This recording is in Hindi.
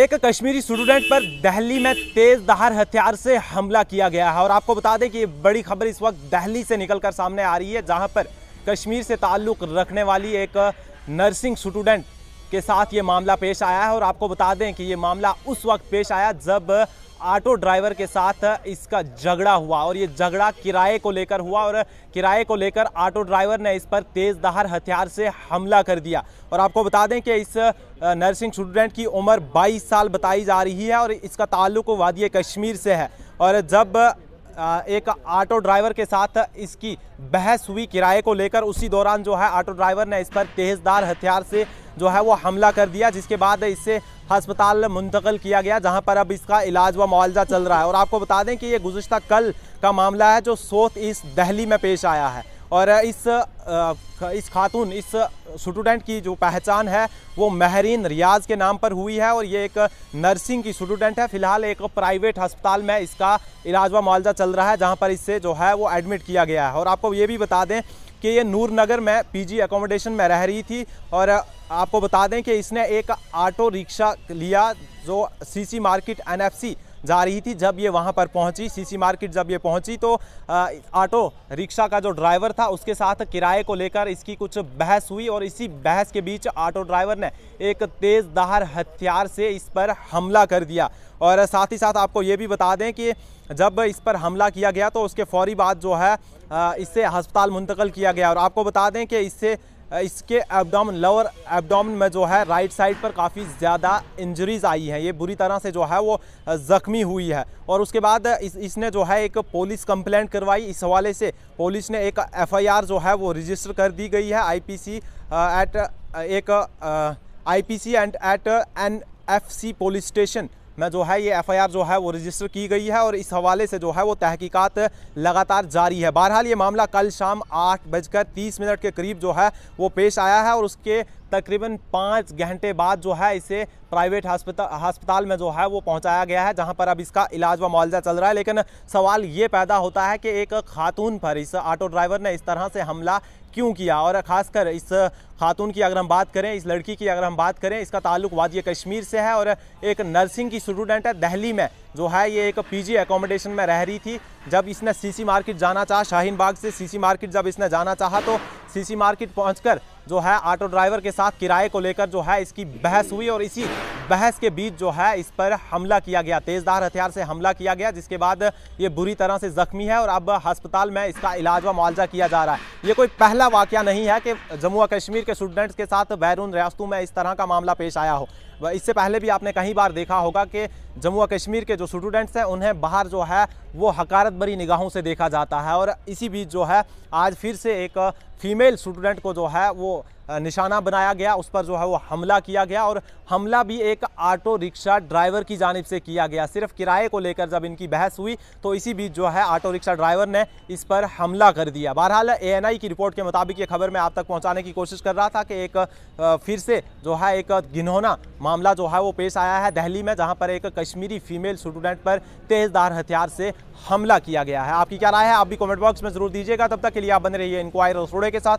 एक कश्मीरी स्टूडेंट पर दहली में तेज दहार हथियार से हमला किया गया है और आपको बता दें कि ये बड़ी खबर इस वक्त दहली से निकलकर सामने आ रही है जहां पर कश्मीर से ताल्लुक़ रखने वाली एक नर्सिंग स्टूडेंट के साथ ये मामला पेश आया है और आपको बता दें कि ये मामला उस वक्त पेश आया जब ऑटो ड्राइवर के साथ इसका झगड़ा हुआ और ये झगड़ा किराए को लेकर हुआ और किराए को लेकर ऑटो ड्राइवर ने इस पर तेज दहार हथियार से हमला कर दिया और आपको बता दें कि इस नर्सिंग स्टूडेंट की उम्र 22 साल बताई जा रही है और इसका ताल्लुक वादी कश्मीर से है और जब एक ऑटो ड्राइवर के साथ इसकी बहस हुई किराए को लेकर उसी दौरान जो है ऑटो ड्राइवर ने इस पर तेजदार हथियार से जो है वो हमला कर दिया जिसके बाद इससे अस्पताल मुंतकल किया गया जहां पर अब इसका इलाज व मुआवजा चल रहा है और आपको बता दें कि ये गुजशत कल का मामला है जो सोथ ईस्ट दहली में पेश आया है और इस इस खातून इस स्टूडेंट की जो पहचान है वो महरीन रियाज के नाम पर हुई है और ये एक नर्सिंग की स्टूडेंट है फिलहाल एक प्राइवेट अस्पताल में इसका इलाज व मुआवजा चल रहा है जहाँ पर इससे जो है वो एडमिट किया गया है और आपको ये भी बता दें कि ये नूरनगर में पीजी एकोमोडेशन में रह रही थी और आपको बता दें कि इसने एक ऑटो रिक्शा लिया जो सीसी मार्केट एनएफसी जा रही थी जब ये वहाँ पर पहुँची सीसी मार्केट जब ये पहुँची तो ऑटो रिक्शा का जो ड्राइवर था उसके साथ किराए को लेकर इसकी कुछ बहस हुई और इसी बहस के बीच ऑटो ड्राइवर ने एक तेज़ दहार हथियार से इस पर हमला कर दिया और साथ ही साथ आपको ये भी बता दें कि जब इस पर हमला किया गया तो उसके फौरी बाद जो है इससे अस्पताल मुंतकल किया गया और आपको बता दें कि इससे इसके एबडाम लोअर एबडाम में जो है राइट साइड पर काफ़ी ज़्यादा इंजरीज आई हैं ये बुरी तरह से जो है वो ज़ख्मी हुई है और उसके बाद इस इसने जो है एक पुलिस कंप्लेंट करवाई इस हवाले से पुलिस ने एक एफआईआर जो है वो रजिस्टर कर दी गई है आईपीसी एट एक IPC and eight N F C police station में जो है ये एफआईआर जो है वो रजिस्टर की गई है और इस हवाले से जो है वो तहकीकात लगातार जारी है बहरहाल ये मामला कल शाम आठ बजकर तीस मिनट के करीब जो है वो पेश आया है और उसके तकरीबन पाँच घंटे बाद जो है इसे प्राइवेट हस्पता हस्पताल में जो है वो पहुंचाया गया है जहां पर अब इसका इलाज व मुआवजा चल रहा है लेकिन सवाल ये पैदा होता है कि एक खातून पर इस ऑटो ड्राइवर ने इस तरह से हमला क्यों किया और ख़ासकर इस खातून की अगर हम बात करें इस लड़की की अगर हम बात करें इसका ताल्लुक वादी कश्मीर से है और एक नर्सिंग की स्टूडेंट है दहली में जो है ये एक पीजी एकोमोडेशन में रह रही थी जब इसने सीसी मार्केट जाना चाहा शाहीन बाग से सीसी मार्केट जब इसने जाना चाहा तो सीसी मार्केट पहुंचकर जो है ऑटो ड्राइवर के साथ किराए को लेकर जो है इसकी बहस हुई और इसी बहस के बीच जो है इस पर हमला किया गया तेज़धार हथियार से हमला किया गया जिसके बाद ये बुरी तरह से ज़ख्मी है और अब अस्पताल में इसका इलाज व मुआवजा किया जा रहा है ये कोई पहला वाक़ नहीं है कि जम्मू कश्मीर के स्टूडेंट्स के साथ बैरून रियासतों में इस तरह का मामला पेश आया हो इससे पहले भी आपने कई बार देखा होगा कि जम्मू कश्मीर के जो स्टूडेंट्स हैं उन्हें बाहर जो है वो हकारत भरी निगाहों से देखा जाता है और इसी बीच जो है आज फिर से एक फ़ीमेल स्टूडेंट को जो है वो निशाना बनाया गया उस पर जो है वो हमला किया गया और हमला भी एक ऑटो रिक्शा ड्राइवर की जानब से किया गया सिर्फ किराए को लेकर जब इनकी बहस हुई तो इसी बीच जो है ऑटो रिक्शा ड्राइवर ने इस पर हमला कर दिया बहरहाल ए की रिपोर्ट के मुताबिक ये खबर मैं आप तक पहुँचाने की कोशिश कर रहा था कि एक फिर से जो है एक घिनौना मामला जो है वो पेश आया है दहली में जहाँ पर एक कश्मीरी फीमेल स्टूडेंट पर तेज़दार हथियार से हमला किया गया है आपकी क्या राय है आप भी कमेंट बॉक्स में ज़रूर दीजिएगा तब तक के लिए आप बने रहिए इंक्वायर रसोड़े के साथ